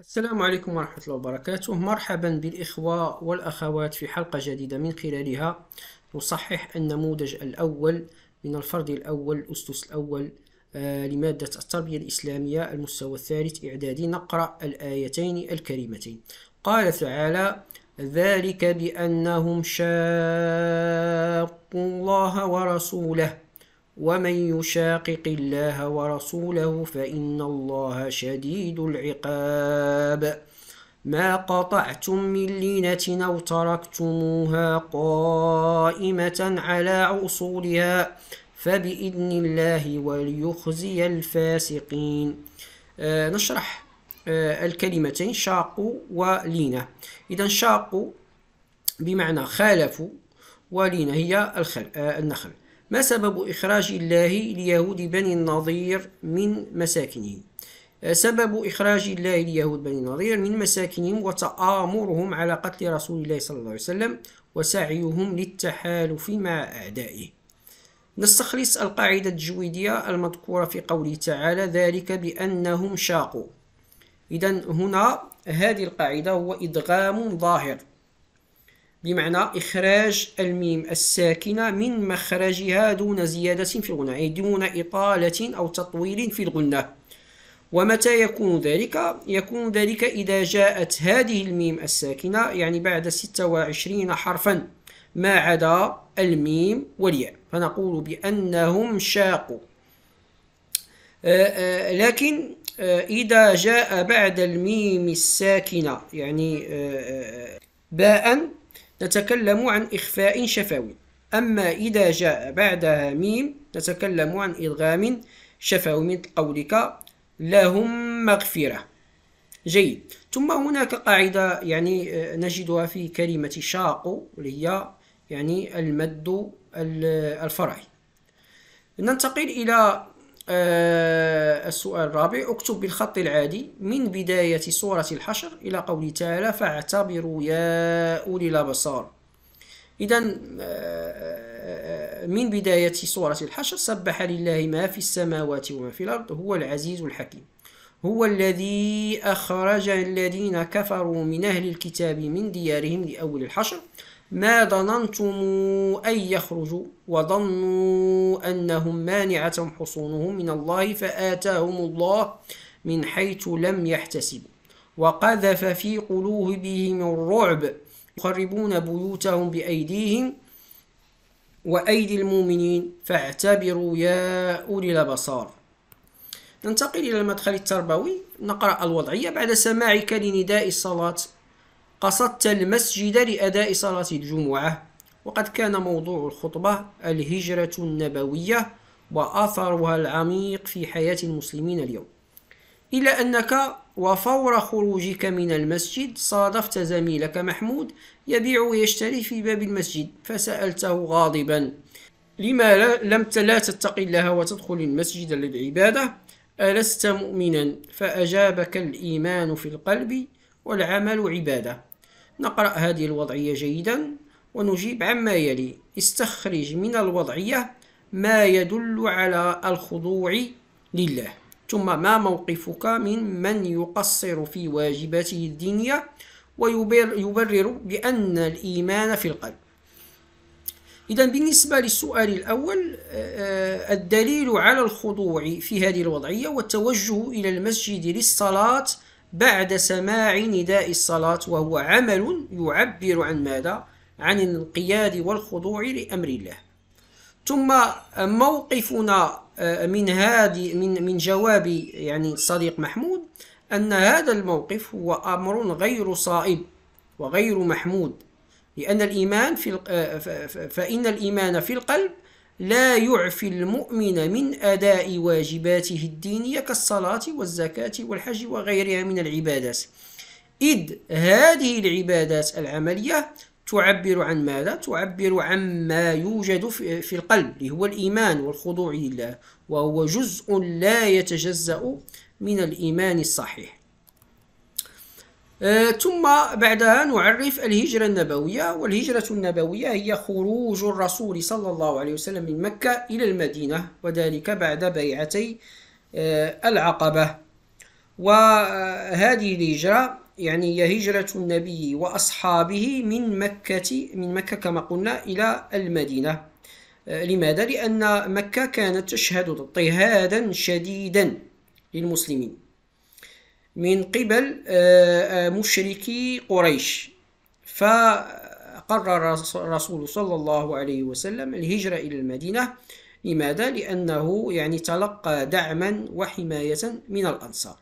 السلام عليكم ورحمة الله وبركاته مرحبا بالإخوة والأخوات في حلقة جديدة من خلالها نصحح النموذج الأول من الفرد الأول الأسس الأول آه لمادة التربية الإسلامية المستوى الثالث إعدادي نقرأ الآيتين الكريمتين قال تعالى ذلك بأنهم شاقوا الله ورسوله ومن يشاقق الله ورسوله فإن الله شديد العقاب ما قطعتم من لينة أو تركتموها قائمة على أصولها فبإذن الله وليخزي الفاسقين آه نشرح آه الكلمتين شاق ولينة إذا شاق بمعنى خالفوا ولينة هي الخل آه النخل ما سبب إخراج الله ليهود بني النظير من مساكنهم آه، سبب إخراج الله ليهود بني النظير من مساكنهم وتآمرهم على قتل رسول الله صلى الله عليه وسلم وسعيهم للتحالف مع أعدائه نستخلص القاعدة الجويدية المذكورة في قوله تعالى ذلك بأنهم شاقوا إذا هنا هذه القاعدة هو إدغام ظاهر بمعنى إخراج الميم الساكنة من مخرجها دون زيادة في الغنى أي دون إطالة أو تطويل في الغنى ومتى يكون ذلك؟ يكون ذلك إذا جاءت هذه الميم الساكنة يعني بعد 26 حرفا ما عدا الميم والياء فنقول بأنهم شاقوا آه، آه، لكن آه، إذا جاء بعد الميم الساكنة يعني باء نتكلم عن إخفاء شفوي أما إذا جاء بعدها ميم نتكلم عن إدغام شفوي مثل قولك لهم مغفرة جيد ثم هناك قاعدة يعني آه، نجدها في كلمة شاق اللي هي يعني المد الفرعي ننتقل إلى آه السؤال الرابع اكتب بالخط العادي من بداية سورة الحشر إلى قوله تعالى فاعتبروا يا أولي الأبصار إذا آه، آه، من بداية سورة الحشر سبح لله ما في السماوات وما في الأرض هو العزيز الحكيم هو الذي أخرج الذين كفروا من أهل الكتاب من ديارهم لأول الحشر ما ظننتم أن يخرجوا وظنوا أنهم مانعتهم حصونهم من الله فآتاهم الله من حيث لم يحتسبوا وقذف في قلوبهم الرعب يخربون بيوتهم بأيديهم وأيدي المؤمنين فاعتبروا يا أولي الأبصار ننتقل إلى المدخل التربوي نقرأ الوضعية بعد سماعك لنداء الصلاة قصدت المسجد لأداء صلاة الجمعة وقد كان موضوع الخطبة الهجرة النبوية وأثرها العميق في حياة المسلمين اليوم إلا أنك وفور خروجك من المسجد صادفت زميلك محمود يبيع ويشتري في باب المسجد فسألته غاضبا لما لم لا تتقي الله وتدخل المسجد للعبادة ألست مؤمنا فأجابك الإيمان في القلب والعمل عباده نقرأ هذه الوضعية جيدا ونجيب عما يلي استخرج من الوضعية ما يدل على الخضوع لله ثم ما موقفك من من يقصر في واجباته الدينية ويبرر بأن الإيمان في القلب إذا بالنسبة للسؤال الأول آه، آه، الدليل على الخضوع في هذه الوضعية والتوجه إلى المسجد للصلاة بعد سماع نداء الصلاة وهو عمل يعبر عن ماذا؟ عن الانقياد والخضوع لأمر الله ثم موقفنا آه، من هذه من من جواب يعني صديق محمود أن هذا الموقف هو أمر غير صائب وغير محمود لأن الإيمان في آه، فإن الإيمان في القلب لا يعفي المؤمن من أداء واجباته الدينية كالصلاة والزكاة والحج وغيرها من العبادات إذ هذه العبادات العملية تعبر عن ماذا؟ تعبر عن ما يوجد في القلب اللي هو الإيمان والخضوع لله وهو جزء لا يتجزأ من الإيمان الصحيح آه، ثم بعدها نعرف الهجرة النبوية والهجرة النبوية هي خروج الرسول صلى الله عليه وسلم من مكة إلى المدينة وذلك بعد بيعتي آه، العقبة وهذه الهجرة يعني هي هجرة النبي وأصحابه من مكة من مكة كما قلنا إلى المدينة آه، لماذا؟ لأن مكة كانت تشهد اضطهادا شديدا للمسلمين من قبل آه، آه، مشركي قريش فقرر الرسول صلى الله عليه وسلم الهجرة إلى المدينة لماذا؟ لأنه يعني تلقى دعما وحماية من الأنصار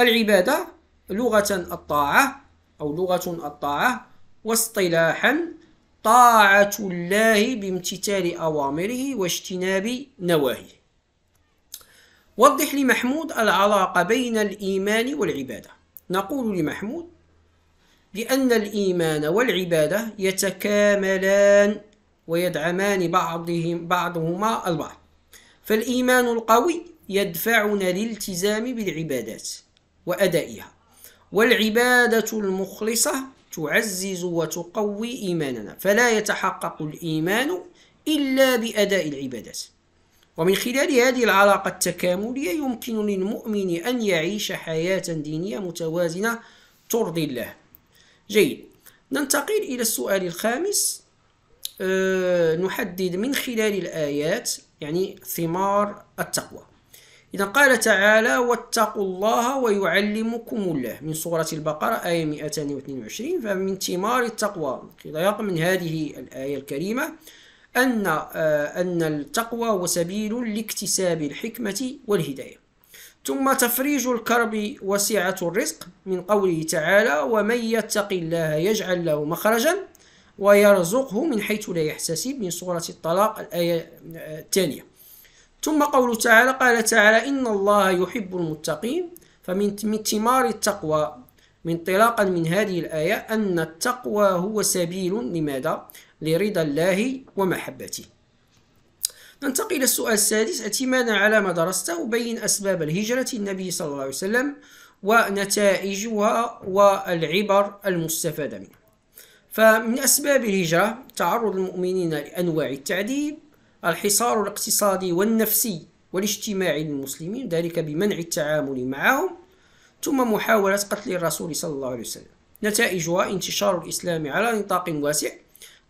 العبادة لغة الطاعة أو لغة الطاعة واصطلاحا طاعة الله بامتثال أوامره واجتناب نواهيه وضح لي محمود العلاقة بين الإيمان والعبادة نقول لمحمود لأن الإيمان والعبادة يتكاملان ويدعمان بعضهم بعضهما البعض فالإيمان القوي يدفعنا للالتزام بالعبادات وأدائها والعبادة المخلصة تعزز وتقوي إيماننا فلا يتحقق الإيمان إلا بأداء العبادات ومن خلال هذه العلاقة التكاملية يمكن للمؤمن أن يعيش حياة دينية متوازنة ترضي الله جيد ننتقل إلى السؤال الخامس أه نحدد من خلال الآيات يعني ثمار التقوى إذا قال تعالى واتقوا الله ويعلمكم الله من سورة البقرة آية 222 فمن ثمار التقوى من هذه الآية الكريمة أن آه، أن التقوى هو سبيل لاكتساب الحكمة والهداية ثم تفريج الكرب وسعة الرزق من قوله تعالى ومن يتق الله يجعل له مخرجا ويرزقه من حيث لا يحتسب من سورة الطلاق الآية آه، الثانية ثم قوله تعالى قال تعالى إن الله يحب المتقين فمن ثمار التقوى من انطلاقا من هذه الآية أن التقوى هو سبيل لماذا؟ لرضا الله ومحبته ننتقل إلى السؤال السادس اعتمادا على ما درسته بين أسباب الهجرة النبي صلى الله عليه وسلم ونتائجها والعبر المستفادة منها فمن أسباب الهجرة تعرض المؤمنين لأنواع التعذيب الحصار الاقتصادي والنفسي والاجتماعي للمسلمين ذلك بمنع التعامل معهم ثم محاولة قتل الرسول صلى الله عليه وسلم نتائجها انتشار الإسلام على نطاق واسع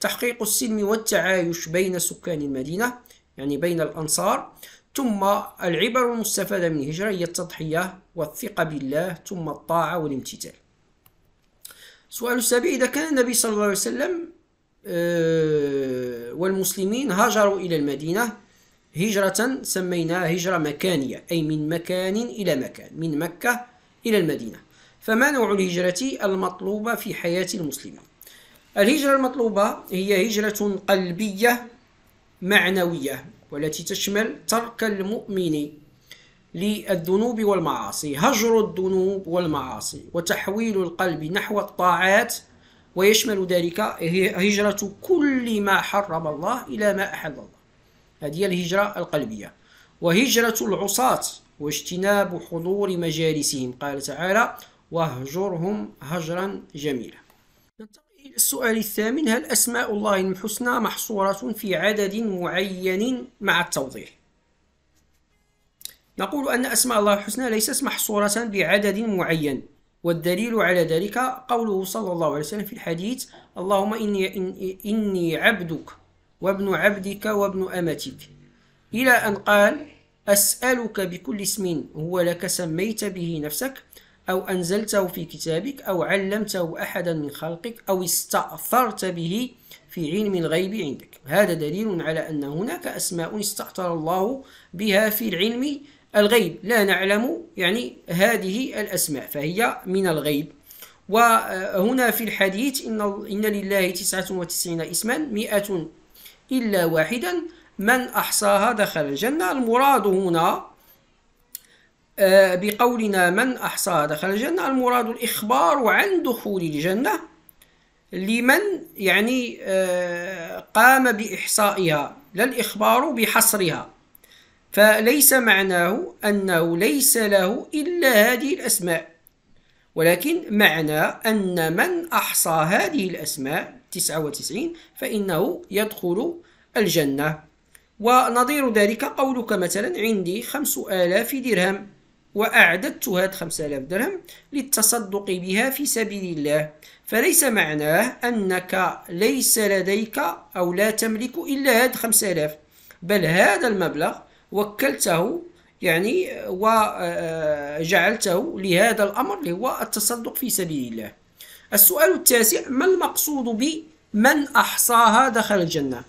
تحقيق السلم والتعايش بين سكان المدينة يعني بين الأنصار ثم العبر المستفادة من الهجرة هي التضحية والثقة بالله ثم الطاعة والامتثال سؤال السابع إذا كان النبي صلى الله عليه وسلم آه، والمسلمين هاجروا إلى المدينة هجرة سميناها هجرة مكانية أي من مكان إلى مكان من مكة إلى المدينة فما نوع الهجرة المطلوبة في حياة المسلمين الهجرة المطلوبة هي هجرة قلبية معنوية والتي تشمل ترك المؤمن للذنوب والمعاصي هجر الذنوب والمعاصي وتحويل القلب نحو الطاعات ويشمل ذلك هجرة كل ما حرم الله إلى ما أحل الله هذه الهجرة القلبية وهجرة العصاة واجتناب حضور مجالسهم قال تعالى واهجرهم هجرا جميلا السؤال الثامن هل أسماء الله الحسنى محصورة في عدد معين مع التوضيح نقول أن أسماء الله الحسنى ليست محصورة بعدد معين والدليل على ذلك قوله صلى الله عليه وسلم في الحديث اللهم إني, إني عبدك وابن عبدك وابن أمتك إلى أن قال أسألك بكل اسم هو لك سميت به نفسك أو أنزلته في كتابك أو علمته أحدا من خلقك أو استأثرت به في علم الغيب عندك هذا دليل على أن هناك أسماء استأثر الله بها في العلم الغيب لا نعلم يعني هذه الأسماء فهي من الغيب وهنا في الحديث إن, إن لله تسعة وتسعين اسما مئة إلا واحدا من أحصاها دخل الجنة المراد هنا آه، بقولنا من أحصى دخل الجنة المراد الإخبار عن دخول الجنة لمن يعني آه، قام بإحصائها لا الإخبار بحصرها فليس معناه أنه ليس له إلا هذه الأسماء ولكن معنى أن من أحصى هذه الأسماء 99 فإنه يدخل الجنة ونظير ذلك قولك مثلا عندي 5000 درهم وأعددت هاد 5000 درهم للتصدق بها في سبيل الله فليس معناه أنك ليس لديك أو لا تملك إلا هاد 5000 بل هذا المبلغ وكلته يعني وجعلته لهذا الأمر اللي هو التصدق في سبيل الله السؤال التاسع ما المقصود بمن أحصاها دخل الجنة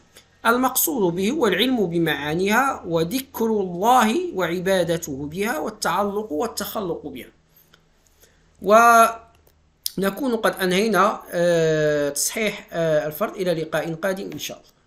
المقصود به هو العلم بمعانيها وذكر الله وعبادته بها والتعلق والتخلق بها ونكون قد أنهينا آه، تصحيح آه، الفرد إلى لقاء قادم إن شاء الله